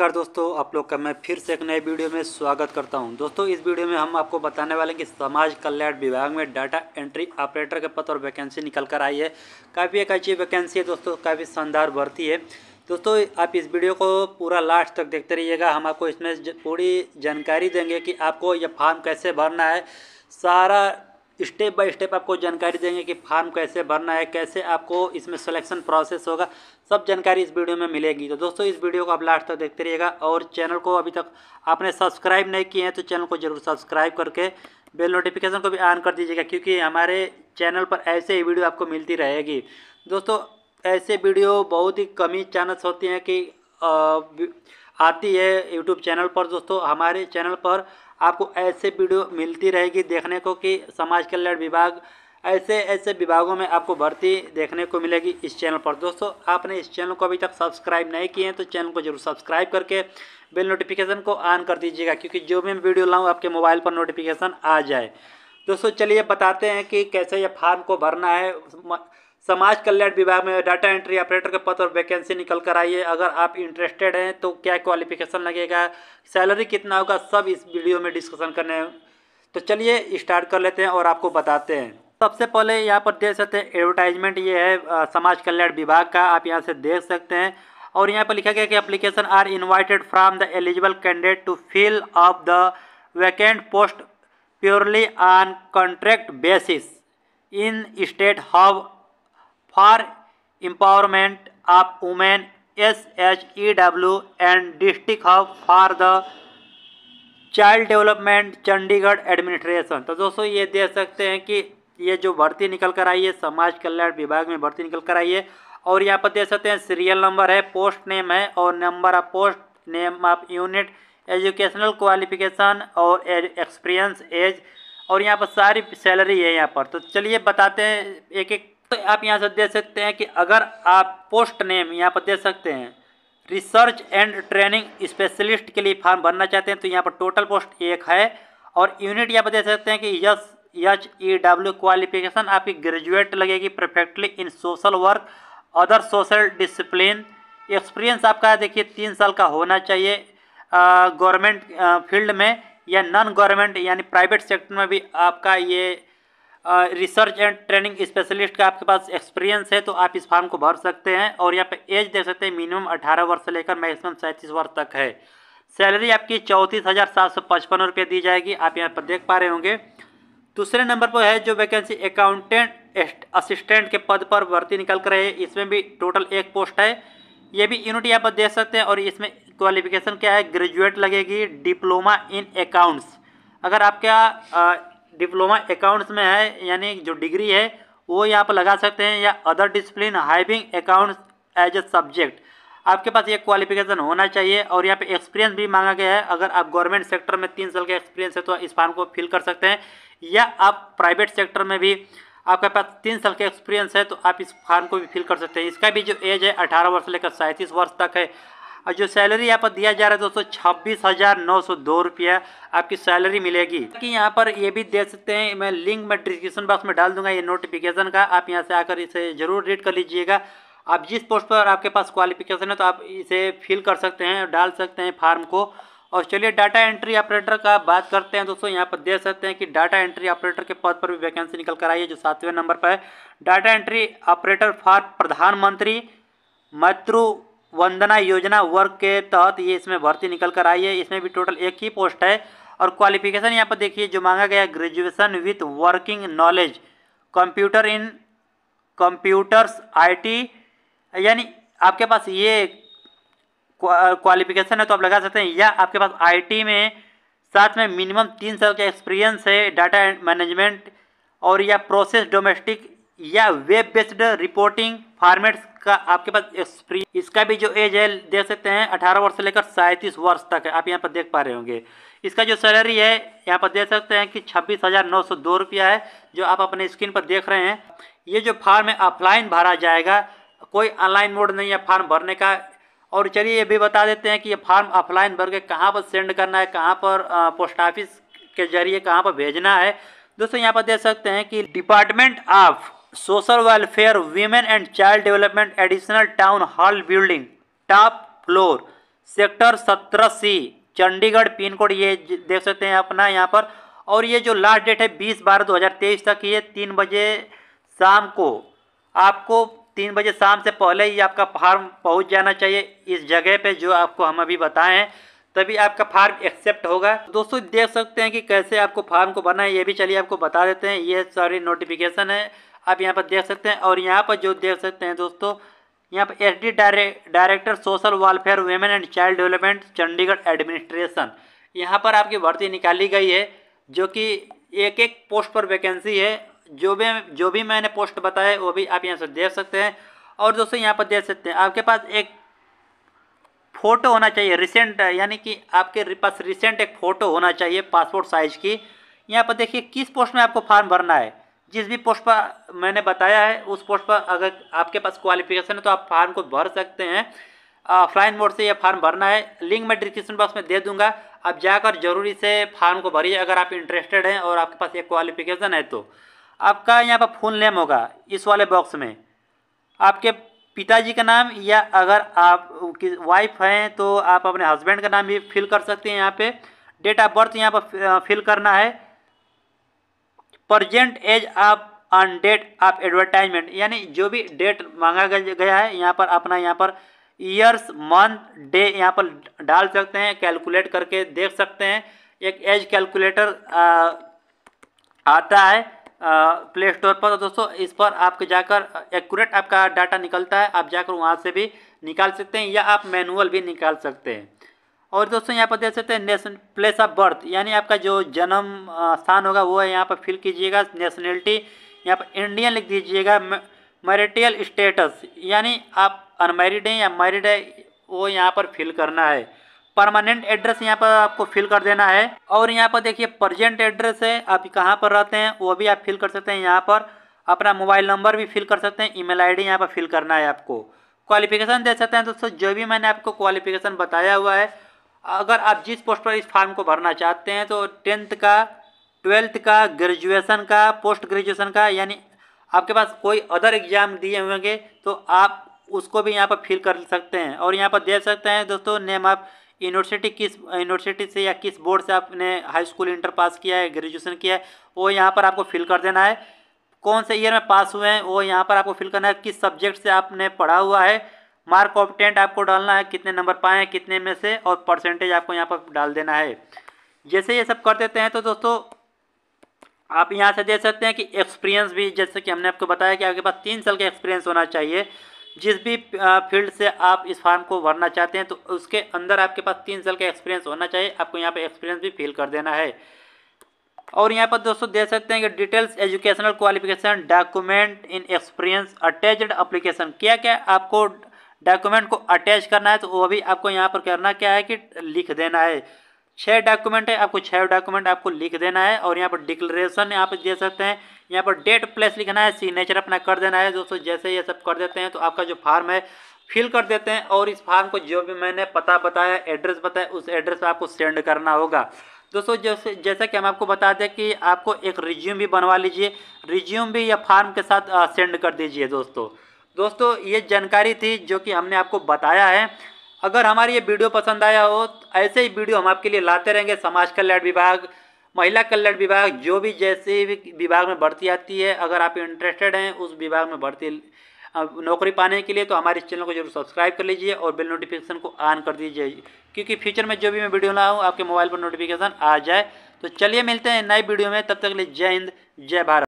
नमस्कार दोस्तों आप लोग का मैं फिर से एक नए वीडियो में स्वागत करता हूं दोस्तों इस वीडियो में हम आपको बताने वाले हैं कि समाज कल्याण विभाग में डाटा एंट्री ऑपरेटर के पद और वैकेंसी निकल कर आई है काफ़ी एक अच्छी वैकेंसी है दोस्तों काफ़ी शानदार भर्ती है दोस्तों आप इस वीडियो को पूरा लास्ट तक देखते रहिएगा हम आपको इसमें पूरी जानकारी देंगे कि आपको यह फार्म कैसे भरना है सारा स्टेप बाय स्टेप आपको जानकारी देंगे कि फार्म कैसे भरना है कैसे आपको इसमें सिलेक्शन प्रोसेस होगा सब जानकारी इस वीडियो में मिलेगी तो दोस्तों इस वीडियो को आप लास्ट तक देखते रहिएगा और चैनल को अभी तक आपने सब्सक्राइब नहीं किए हैं तो चैनल को जरूर सब्सक्राइब करके बेल नोटिफिकेशन को भी ऑन कर दीजिएगा क्योंकि हमारे चैनल पर ऐसे ही वीडियो आपको मिलती रहेगी दोस्तों ऐसे वीडियो बहुत ही कमी चांस होती हैं कि आती है यूट्यूब चैनल पर दोस्तों हमारे चैनल पर आपको ऐसे वीडियो मिलती रहेगी देखने को कि समाज कल्याण विभाग ऐसे ऐसे विभागों में आपको भर्ती देखने को मिलेगी इस चैनल पर दोस्तों आपने इस चैनल को अभी तक सब्सक्राइब नहीं किए हैं तो चैनल को जरूर सब्सक्राइब करके बेल नोटिफिकेशन को ऑन कर दीजिएगा क्योंकि जो भी मैं वीडियो लाऊँ आपके मोबाइल पर नोटिफिकेशन आ जाए दोस्तों चलिए बताते हैं कि कैसे यह फार्म को भरना है समाज कल्याण विभाग में डाटा एंट्री ऑपरेटर के पद और वैकेंसी निकल कर आई है अगर आप इंटरेस्टेड हैं तो क्या क्वालिफिकेशन लगेगा सैलरी कितना होगा सब इस वीडियो में डिस्कशन करने हैं तो चलिए स्टार्ट कर लेते हैं और आपको बताते हैं सबसे पहले यहाँ पर देख सकते हैं एडवर्टाइजमेंट ये है आ, समाज कल्याण विभाग का आप यहाँ से देख सकते हैं और यहाँ पर लिखा गया कि application are invited from the eligible candidate to fill up the vacant post purely on contract basis in state hub for empowerment of women S H E W and district hub for the child development Chandigarh administration तो दोस्तों ये देख सकते हैं कि ये जो भर्ती निकल कर आई है समाज कल्याण विभाग में भर्ती निकल कर आई है और यहाँ पर देख सकते हैं सीरियल नंबर है पोस्ट नेम है और number of post name of unit educational qualification और एक्सपीरियंस एज और यहाँ पर सारी सैलरी है यहाँ पर तो चलिए बताते हैं एक एक तो आप यहाँ से दे सकते हैं कि अगर आप पोस्ट नेम यहाँ पर दे सकते हैं रिसर्च एंड ट्रेनिंग स्पेशलिस्ट के लिए फॉर्म भरना चाहते हैं तो यहाँ पर टोटल पोस्ट एक है और यूनिट यहाँ पर दे सकते हैं कि S H E W qualification आपकी ग्रेजुएट लगेगी perfectly in social work other social discipline experience आपका देखिए तीन साल का होना चाहिए गवर्नमेंट फील्ड में या नॉन गवर्नमेंट यानी प्राइवेट सेक्टर में भी आपका ये रिसर्च एंड ट्रेनिंग स्पेशलिस्ट का आपके पास एक्सपीरियंस है तो आप इस फॉर्म को भर सकते हैं और यहाँ पे एज देख सकते हैं मिनिमम अठारह वर्ष से लेकर मैक्सिमम सैंतीस वर्ष तक है सैलरी आपकी चौंतीस हज़ार सात सौ पचपन रुपये दी जाएगी आप यहाँ पर देख पा रहे होंगे दूसरे नंबर पर है जो वैकेंसी अकाउंटेंट असिस्टेंट के पद पर भर्ती निकल कर है इसमें भी टोटल एक पोस्ट है ये भी यूनिट यहाँ पर देख सकते हैं और इसमें क्वालिफिकेशन क्या है ग्रेजुएट लगेगी डिप्लोमा इन अकाउंट्स अगर आपका डिप्लोमा अकाउंट्स में है यानी जो डिग्री है वो यहाँ पर लगा सकते हैं या other discipline having accounts as a subject आपके पास ये क्वालिफिकेशन होना चाहिए और यहाँ पे एक्सपीरियंस भी मांगा गया है अगर आप गवर्नमेंट सेक्टर में तीन साल का एक्सपीरियंस है तो इस फार्म को फिल कर सकते हैं या आप प्राइवेट सेक्टर में भी आपके पास तीन साल का एक्सपीरियंस है तो आप इस फार्म को भी फिल कर सकते हैं इसका भी जो एज है अठारह वर्ष लेकर सैंतीस वर्ष तक है और जो सैलरी यहाँ पर दिया जा रहा है दोस्तों छब्बीस हज़ार नौ सौ दो रुपया आपकी सैलरी मिलेगी कि यहाँ पर ये भी दे सकते हैं मैं लिंक मैं डिस्क्रिप्शन बॉक्स में डाल दूंगा ये नोटिफिकेशन का आप यहाँ से आकर इसे ज़रूर रीड कर लीजिएगा आप जिस पोस्ट पर आपके पास क्वालिफिकेशन है तो आप इसे फिल कर सकते हैं डाल सकते हैं फार्म को और चलिए डाटा एंट्री ऑपरेटर का बात करते हैं दोस्तों यहाँ पर देख सकते हैं कि डाटा एंट्री ऑपरेटर के पद पर भी वैकेंसी निकल कर आई है जो सातवें नंबर पर है डाटा एंट्री ऑपरेटर फॉर प्रधानमंत्री मातृ वंदना योजना वर्ग के तहत ये इसमें भर्ती निकल कर आई है इसमें भी टोटल एक ही पोस्ट है और क्वालिफिकेशन यहाँ पर देखिए जो मांगा गया graduation with working knowledge computer in computers IT यानी आपके पास ये क्वालिफिकेशन है तो आप लगा सकते हैं या आपके पास आईटी में साथ में मिनिमम तीन साल का एक्सपीरियंस है डाटा मैनेजमेंट और या प्रोसेस डोमेस्टिक या वेब बेस्ड रिपोर्टिंग फॉर्मेट्स का आपके पास एक्सपीरियंस इसका भी जो एज है देख सकते हैं अठारह वर्ष से लेकर सैंतीस वर्ष तक है आप यहाँ पर देख पा रहे होंगे इसका जो सैलरी है यहाँ पर देख सकते हैं कि छब्बीस हज़ार नौ सौ दो रुपया है जो आप अपने स्क्रीन पर देख रहे हैं ये जो फार्म है ऑफलाइन भरा जाएगा कोई ऑनलाइन मोड नहीं है फार्म भरने का और चलिए ये भी बता देते हैं कि ये फार्म ऑफलाइन भर के कहाँ पर सेंड करना है कहाँ पर पोस्ट ऑफिस के जरिए कहाँ पर भेजना है दोस्तों यहाँ पर देख सकते हैं कि department of social welfare women and child development additional town hall building top floor sector सत्रह सी चंडीगढ़ पिन कोड ये देख सकते हैं अपना यहाँ पर और ये जो लास्ट डेट है बीस बारह दो हज़ार तेईस तक ये तीन बजे शाम को आपको तीन बजे शाम से पहले ही आपका फार्म पहुँच जाना चाहिए इस जगह पर जो आपको हम अभी बताएँ हैं तभी आपका फार्म एक्सेप्ट होगा दोस्तों देख सकते हैं कि कैसे आपको फार्म को भरना है ये भी चलिए आपको बता देते हैं ये सारी नोटिफिकेशन है आप यहाँ पर देख सकते हैं और यहाँ पर जो देख सकते हैं दोस्तों यहाँ पर S D director social welfare women and child development Chandigarh administration यहाँ पर आपकी भर्ती निकाली गई है जो कि एक एक पोस्ट पर वैकेंसी है जो भी जो भी मैंने पोस्ट बताया वो भी आप यहाँ से देख सकते हैं और दोस्तों यहाँ पर देख सकते हैं आपके पास एक फ़ोटो होना चाहिए रिसेंट यानी कि आपके पास रिसेंट एक फ़ोटो होना चाहिए पासपोर्ट साइज़ की यहाँ पर देखिए किस पोस्ट में आपको फॉर्म भरना है जिस भी पोस्ट पर मैंने बताया है उस पोस्ट पर अगर आपके पास क्वालिफिकेशन है तो आप फार्म को भर सकते हैं ऑफलाइन मोड से यह फार्म भरना है लिंक मैं डिस्क्रिप्शन बॉक्स में दे दूंगा आप जाकर जरूरी से फार्म को भरिए अगर आप इंटरेस्टेड हैं और आपके पास ये क्वालिफिकेशन है तो आपका यहाँ पर फुल नेम होगा इस वाले बॉक्स में आपके पिताजी का नाम या अगर आप वाइफ हैं तो आप अपने हस्बैंड का नाम भी फिल कर सकते हैं यहाँ पे डेट ऑफ बर्थ यहाँ पर फिल करना है present age of on date of advertisement यानी जो भी डेट मांगा गया है यहाँ पर अपना यहाँ पर ईयर्स मंथ डे यहाँ पर डाल सकते हैं कैलकुलेट करके देख सकते हैं एक एज कैलकुलेटर आता है प्ले स्टोर पर तो दोस्तों इस पर आप जाकर एक्यूरेट आपका डाटा निकलता है आप जाकर वहाँ से भी निकाल सकते हैं या आप मैनुअल भी निकाल सकते हैं और दोस्तों यहाँ पर देख सकते हैं नेशन प्लेस ऑफ बर्थ यानी आपका जो जन्म स्थान होगा वो है यहाँ पर फिल कीजिएगा नेशनलिटी यहाँ पर इंडियन लिख दीजिएगा मैरिटियल स्टेटस यानी आप अनमेरिड हैं या मैरिड है वो यहाँ पर फिल करना है परमानेंट एड्रेस यहाँ पर आपको फिल कर देना है और यहाँ पर देखिए प्रजेंट एड्रेस है आप कहाँ पर रहते हैं वो भी आप फिल कर सकते हैं यहाँ पर अपना मोबाइल नंबर भी फिल कर सकते हैं ईमेल आईडी यहाँ पर फिल करना है आपको क्वालिफिकेशन दे सकते हैं दोस्तों जो भी मैंने आपको क्वालिफिकेशन बताया हुआ है अगर आप जिस पोस्ट पर इस फार्म को भरना चाहते हैं तो टेंथ का ट्वेल्थ का ग्रेजुएशन का पोस्ट ग्रेजुएशन का यानी आपके पास कोई अदर एग्ज़ाम दिए होंगे तो आप उसको भी यहाँ पर फिल कर सकते हैं और यहाँ पर दे सकते हैं दोस्तों नेम आप यूनिवर्सिटी किस यूनिवर्सिटी से या किस बोर्ड से आपने हाई स्कूल इंटर पास किया है ग्रेजुएशन किया है वो यहाँ पर आपको फिल कर देना है कौन से ईयर में पास हुए हैं वो यहाँ पर आपको फिल करना है किस सब्जेक्ट से आपने पढ़ा हुआ है मार्क ऑफ टेंट आपको डालना है कितने नंबर पाए हैं कितने में से और परसेंटेज आपको यहाँ पर डाल देना है जैसे ये सब कर देते हैं तो दोस्तों आप यहाँ से देख सकते हैं कि एक्सपीरियंस भी जैसे कि हमने आपको बताया कि आपके पास तीन साल का एक्सपीरियंस होना चाहिए जिस भी फील्ड से आप इस फार्म को भरना चाहते हैं तो उसके अंदर आपके पास तीन साल का एक्सपीरियंस होना चाहिए आपको यहाँ पर एक्सपीरियंस भी फिल कर देना है और यहाँ पर दोस्तों देख सकते हैं कि details educational qualification document in experience attached application क्या क्या आपको डॉक्यूमेंट को अटैच करना है तो वो भी आपको यहाँ पर करना क्या है कि लिख देना है छः डॉक्यूमेंट है आपको छः डॉक्यूमेंट आपको लिख देना है और यहाँ पर डिक्लेरेशन यहाँ पर दे सकते हैं यहाँ पर डेट प्लेस लिखना है सिग्नेचर अपना कर देना है दोस्तों जैसे ये सब कर देते हैं तो आपका जो फार्म है फिल कर देते हैं और इस फार्म को जो भी मैंने पता बताया एड्रेस बताया उस एड्रेस पर आपको सेंड करना होगा दोस्तों जैसे जैसा कि हम आपको बता दें कि आपको एक रिज्यूम भी बनवा लीजिए रिज्यूम भी या फार्म के साथ सेंड कर दीजिए दोस्तों दोस्तों ये जानकारी थी जो कि हमने आपको बताया है अगर हमारी ये वीडियो पसंद आया हो तो ऐसे ही वीडियो हम आपके लिए लाते रहेंगे समाज कल्याण विभाग महिला कल्याण विभाग जो भी जैसे भी विभाग में भर्ती आती है अगर आप इंटरेस्टेड हैं उस विभाग में भर्ती नौकरी पाने के लिए तो हमारे इस चैनल को जरूर सब्सक्राइब कर लीजिए और बिल नोटिफिकेशन को ऑन कर दीजिए क्योंकि फ्यूचर में जो भी मैं वीडियो ना आपके मोबाइल पर नोटिफिकेशन आ जाए तो चलिए मिलते हैं नए वीडियो में तब तक के लिए जय हिंद जय भारत